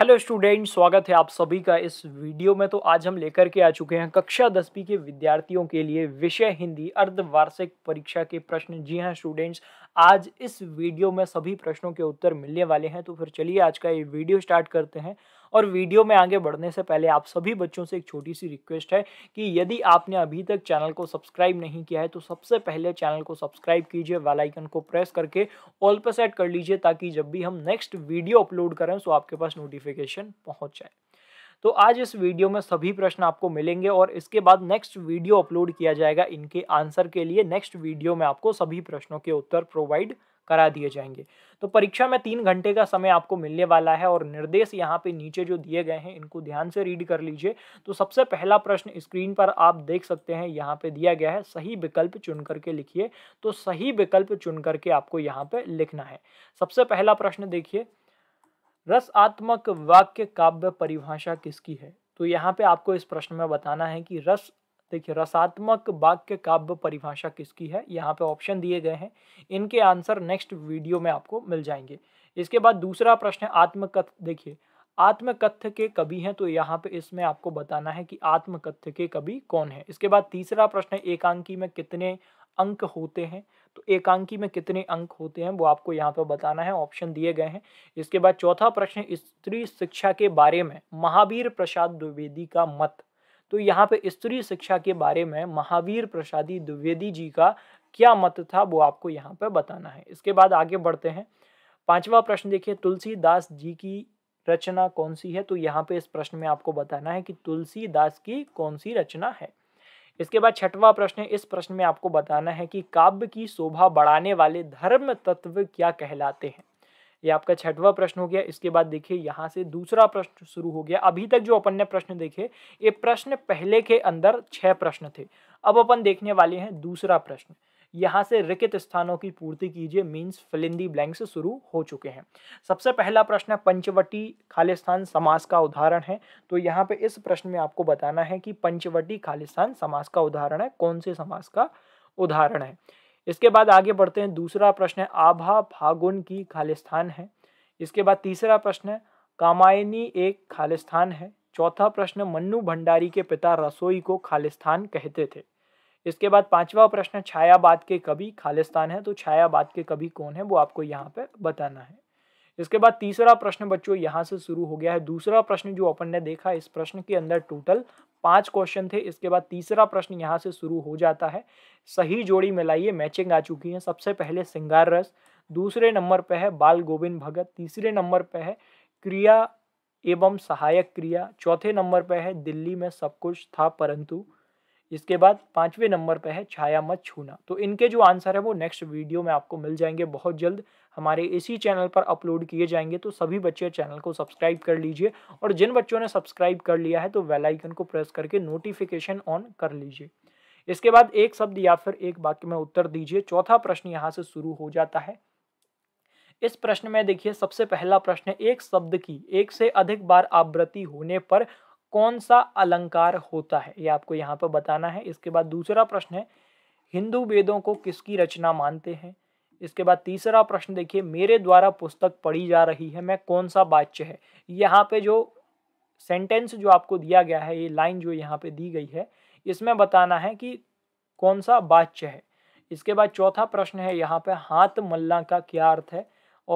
hello student स्वागत है आप सभी का इस वीडियो में तो आज हम लेकर के आ चुके हैं कक्षा दसवीं के विद्यार्थियों के लिए विषय हिंदी अर्धवार्षिक परीक्षा के प्रश्न जी हां स्टूडेंट्स आज इस वीडियो में सभी प्रश्नों के उत्तर मिलने वाले हैं तो फिर चलिए आज का ये वीडियो स्टार्ट करते हैं और वीडियो में आगे बढ़ने से पहले आप सभी बच्चों से एक छोटी सी रिक्वेस्ट है कि यदि आपने अभी तक चैनल को सब्सक्राइब नहीं किया है तो सबसे पहले चैनल को सब्सक्राइब कीजिए वेलाइकन को प्रेस करके ऑल पर सेट कर लीजिए ताकि जब भी हम नेक्स्ट वीडियो अपलोड करें तो आपके पास नोटिफिकेशन पहुँच जाए तो आज इस वीडियो में सभी प्रश्न आपको मिलेंगे और इसके बाद नेक्स्ट वीडियो अपलोड किया जाएगा इनके आंसर के लिए नेक्स्ट वीडियो में आपको सभी प्रश्नों के उत्तर प्रोवाइड करा दिए जाएंगे तो परीक्षा में तीन घंटे का समय आपको मिलने वाला है और निर्देश यहाँ पे नीचे जो दिए गए हैं इनको ध्यान से रीड कर लीजिए तो सबसे पहला प्रश्न स्क्रीन पर आप देख सकते हैं यहाँ पे दिया गया है सही विकल्प चुन करके लिखिए तो सही विकल्प चुन करके आपको यहाँ पे लिखना है सबसे पहला प्रश्न देखिए रसात्मक वाक्य काव्य परिभाषा किसकी है तो यहाँ पे आपको इस प्रश्न में बताना है कि रस देखिए रसात्मक वाक्य काव्य परिभाषा किसकी है यहाँ पे ऑप्शन दिए गए हैं इनके आंसर नेक्स्ट वीडियो में आपको मिल जाएंगे इसके बाद दूसरा प्रश्न है आत्मकथ देखिए आत्मकथ्य के कवि हैं तो यहाँ पे इसमें आपको बताना है कि आत्मकथ्य के कवि कौन है इसके बाद तीसरा प्रश्न एकांकी में कितने अंक होते हैं तो एकांकी में कितने अंक होते हैं वो आपको यहाँ पर बताना है ऑप्शन दिए गए हैं इसके बाद चौथा प्रश्न स्त्री शिक्षा के बारे में महावीर प्रसाद द्विवेदी का मत तो यहाँ पे स्त्री शिक्षा के बारे में महावीर प्रसादी द्विवेदी जी का क्या मत था वो आपको यहाँ पे बताना है इसके बाद आगे बढ़ते हैं पांचवा प्रश्न देखिए तुलसीदास जी की रचना कौन सी है तो यहाँ पे इस प्रश्न में आपको बताना है कि तुलसीदास की कौन सी रचना है इसके बाद छठवा प्रश्न इस प्रश्न में आपको बताना है कि काव्य की शोभा बढ़ाने वाले धर्म तत्व क्या कहलाते हैं ये आपका छठवा प्रश्न हो गया इसके बाद देखिए यहाँ से दूसरा प्रश्न शुरू हो गया अभी तक जो अपन ने प्रश्न देखे ये प्रश्न पहले के अंदर छह प्रश्न थे अब अपन देखने वाले हैं दूसरा प्रश्न यहाँ से रिकित स्थानों की पूर्ति कीजिए मीन्स फिलिंदी ब्लैंक्स शुरू हो चुके हैं सबसे पहला प्रश्न है पंचवटी खालिस्तान समास का उदाहरण है तो यहाँ पे इस प्रश्न में आपको बताना है कि पंचवटी खालिस्तान समास का उदाहरण है कौन से समास का उदाहरण है इसके बाद आगे बढ़ते हैं दूसरा प्रश्न है आभा फागुन की खालिस्थान है इसके बाद तीसरा प्रश्न है कामायनी एक खालिस्थान है चौथा प्रश्न मन्नू भंडारी के पिता रसोई को खालिस्थान कहते थे इसके बाद पांचवा प्रश्न छायाबाद के कवि खालिस्तान है तो छायाबाद के कवि कौन है वो आपको यहाँ पे बताना है इसके बाद तीसरा प्रश्न बच्चों यहाँ से शुरू हो गया है दूसरा प्रश्न जो अपन ने देखा इस प्रश्न के अंदर टोटल पांच क्वेश्चन थे इसके बाद तीसरा प्रश्न यहाँ से शुरू हो जाता है सही जोड़ी मिलाइए मैचिंग आ चुकी है सबसे पहले सिंगार रस दूसरे नंबर पे है बाल गोविंद भगत तीसरे नंबर पे है क्रिया एवं सहायक क्रिया चौथे नंबर पे है दिल्ली में सब कुछ था परंतु इसके बाद पांचवें नंबर पर है छाया मत छूना तो इनके जो आंसर है वो नेक्स्ट वीडियो में आपको मिल जाएंगे बहुत जल्द हमारे इसी चैनल पर अपलोड किए जाएंगे तो सभी बच्चे चैनल को सब्सक्राइब कर लीजिए और जिन बच्चों ने सब्सक्राइब कर लिया है तो वेल आइकन को प्रेस करके नोटिफिकेशन ऑन कर लीजिए इसके बाद एक शब्द या फिर एक वाक्य में उत्तर दीजिए चौथा प्रश्न यहाँ से शुरू हो जाता है इस प्रश्न में देखिए सबसे पहला प्रश्न एक शब्द की एक से अधिक बार आवृत्ति होने पर कौन सा अलंकार होता है ये आपको यहाँ पर बताना है इसके बाद दूसरा प्रश्न है हिंदू वेदों को किसकी रचना मानते हैं इसके बाद तीसरा प्रश्न देखिए मेरे द्वारा पुस्तक पढ़ी जा रही है मैं कौन सा वाच्य है यहाँ पे जो सेंटेंस जो आपको दिया गया है ये लाइन जो यहाँ पे दी गई है इसमें बताना है कि कौन सा वाच्य है इसके बाद चौथा प्रश्न है यहाँ पे हाथ मल्ला का क्या अर्थ है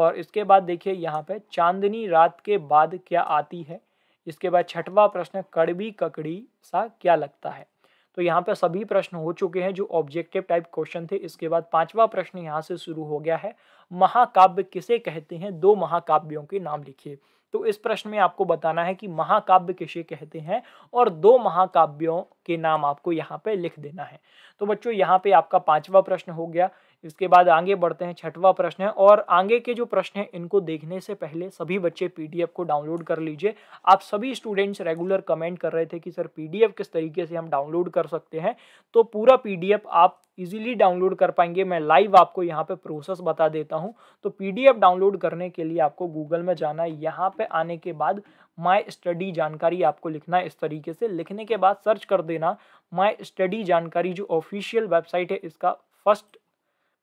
और इसके बाद देखिए यहाँ पे चांदनी रात के बाद क्या आती है इसके बाद छठवा प्रश्न कड़वी ककड़ी सा क्या लगता है तो यहाँ पे सभी प्रश्न हो चुके हैं जो ऑब्जेक्टिव टाइप क्वेश्चन थे इसके बाद पांचवा प्रश्न यहाँ से शुरू हो गया है महाकाव्य किसे कहते हैं दो महाकाव्यों के नाम लिखिए तो इस प्रश्न में आपको बताना है कि महाकाव्य किसे कहते हैं और दो महाकाव्यों के नाम आपको यहाँ पे लिख देना है तो बच्चों यहाँ पे आपका पांचवा प्रश्न हो गया इसके बाद आगे बढ़ते हैं छठवा प्रश्न है और आगे के जो प्रश्न हैं इनको देखने से पहले सभी बच्चे पीडीएफ को डाउनलोड कर लीजिए आप सभी स्टूडेंट्स रेगुलर कमेंट कर रहे थे कि सर पीडीएफ किस तरीके से हम डाउनलोड कर सकते हैं तो पूरा पीडीएफ आप इजीली डाउनलोड कर पाएंगे मैं लाइव आपको यहाँ पे प्रोसेस बता देता हूँ तो पी डाउनलोड करने के लिए आपको गूगल में जाना है यहाँ पर आने के बाद माई स्टडी जानकारी आपको लिखना है इस तरीके से लिखने के बाद सर्च कर देना माई स्टडी जानकारी जो ऑफिशियल वेबसाइट है इसका फर्स्ट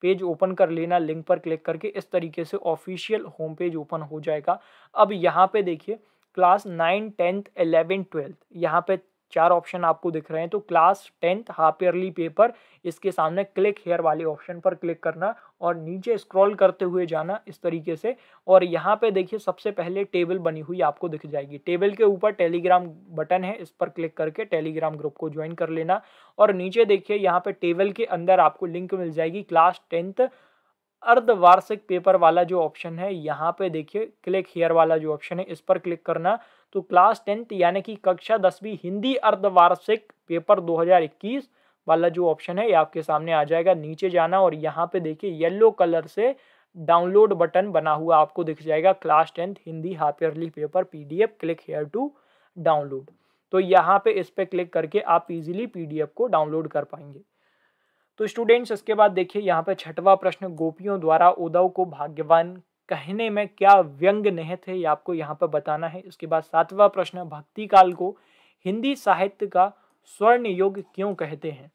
पेज ओपन कर लेना लिंक पर क्लिक करके इस तरीके से ऑफिशियल होम पेज ओपन हो जाएगा अब यहाँ पे देखिए class nine tenth eleventh twelfth यहाँ पे चार ऑप्शन आपको दिख रहे हैं तो class tenth half yearly paper इसके सामने क्लिक हेयर वाले ऑप्शन पर क्लिक करना और नीचे स्क्रॉल करते हुए जाना इस तरीके से और यहाँ पे देखिए सबसे पहले टेबल बनी हुई आपको दिख जाएगी टेबल के ऊपर टेलीग्राम बटन है इस पर क्लिक करके टेलीग्राम ग्रुप को ज्वाइन कर लेना और नीचे देखिए यहाँ पे टेबल के अंदर आपको लिंक मिल जाएगी क्लास टेंथ अर्धवार्षिक पेपर वाला जो ऑप्शन है यहाँ पे देखिए क्लिक हेयर वाला जो ऑप्शन है इस पर क्लिक करना तो क्लास टेंथ यानी कि कक्षा दसवीं हिंदी अर्धवार्षिक पेपर 2021 वाला जो ऑप्शन है ये आपके सामने आ जाएगा नीचे जाना और यहाँ पे देखिए येलो कलर से डाउनलोड बटन बना हुआ आपको दिख जाएगा class tenth Hindi half yearly paper PDF click here to download तो यहाँ पे इस पर क्लिक करके आप इजीली पीडीएफ को डाउनलोड कर पाएंगे तो स्टूडेंट्स इसके बाद देखिए यहाँ पे छठवा प्रश्न गोपियों द्वारा उदव को भाग्यवान कहने में क्या व्यंग निहित है ये आपको यहाँ पर बताना है इसके बाद सातवां प्रश्न भक्ति काल को हिंदी साहित्य का स्वर्ण युग क्यों कहते हैं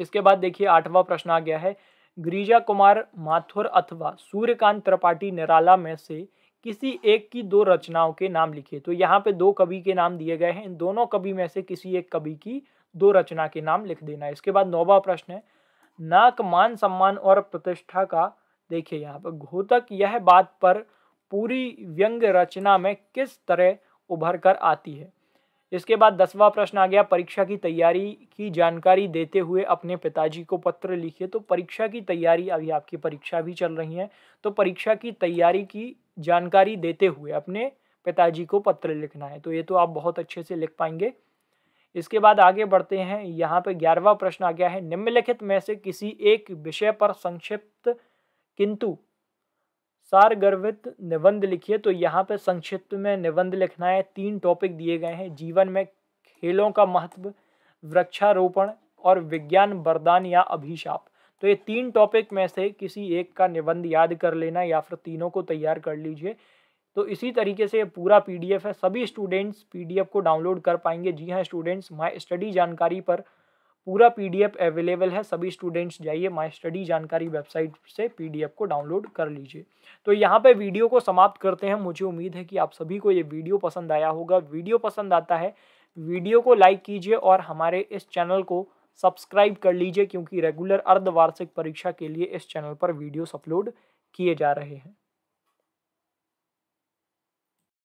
इसके बाद देखिए आठवां प्रश्न आ गया है गिरिजा कुमार माथुर अथवा सूर्यकांत त्रिपाठी निराला में से किसी एक की दो रचनाओं के नाम लिखे तो यहाँ पे दो कवि के नाम दिए गए हैं इन दोनों कवि में से किसी एक कवि की दो रचना के नाम लिख देना है इसके बाद नौवा प्रश्न है नाक मान सम्मान और प्रतिष्ठा का देखिए यहाँ पर घोतक यह बात पर पूरी व्यंग रचना में किस तरह उभर कर आती है इसके बाद दसवां प्रश्न आ गया परीक्षा की तैयारी की जानकारी देते हुए अपने पिताजी को पत्र लिखिए तो परीक्षा की तैयारी अभी आपकी परीक्षा भी चल रही है तो परीक्षा की तैयारी की जानकारी देते हुए अपने पिताजी को पत्र लिखना है तो ये तो आप बहुत अच्छे से लिख पाएंगे इसके बाद आगे बढ़ते हैं यहाँ पे ग्यारहवा प्रश्न आ गया है निम्नलिखित में से किसी एक विषय पर संक्षिप्त किंतु सारगर्भित निबंध लिखिए तो यहाँ पे संक्षिप्त में निबंध लिखना है तीन टॉपिक दिए गए हैं जीवन में खेलों का महत्व वृक्षारोपण और विज्ञान वरदान या अभिशाप तो ये तीन टॉपिक में से किसी एक का निबंध याद कर लेना या फिर तीनों को तैयार कर लीजिए तो इसी तरीके से पूरा पीडीएफ है सभी स्टूडेंट्स पीडीएफ को डाउनलोड कर पाएंगे जी हाँ स्टूडेंट्स माई स्टडी जानकारी पर पूरा पीडीएफ अवेलेबल है सभी स्टूडेंट्स जाइए माई स्टडी जानकारी वेबसाइट से पीडीएफ को डाउनलोड कर लीजिए तो यहाँ पे वीडियो को समाप्त करते हैं मुझे उम्मीद है कि आप सभी को ये वीडियो पसंद आया होगा वीडियो पसंद आता है वीडियो को लाइक कीजिए और हमारे इस चैनल को सब्सक्राइब कर लीजिए क्योंकि रेगुलर अर्धवार्षिक परीक्षा के लिए इस चैनल पर वीडियोस अपलोड किए जा रहे हैं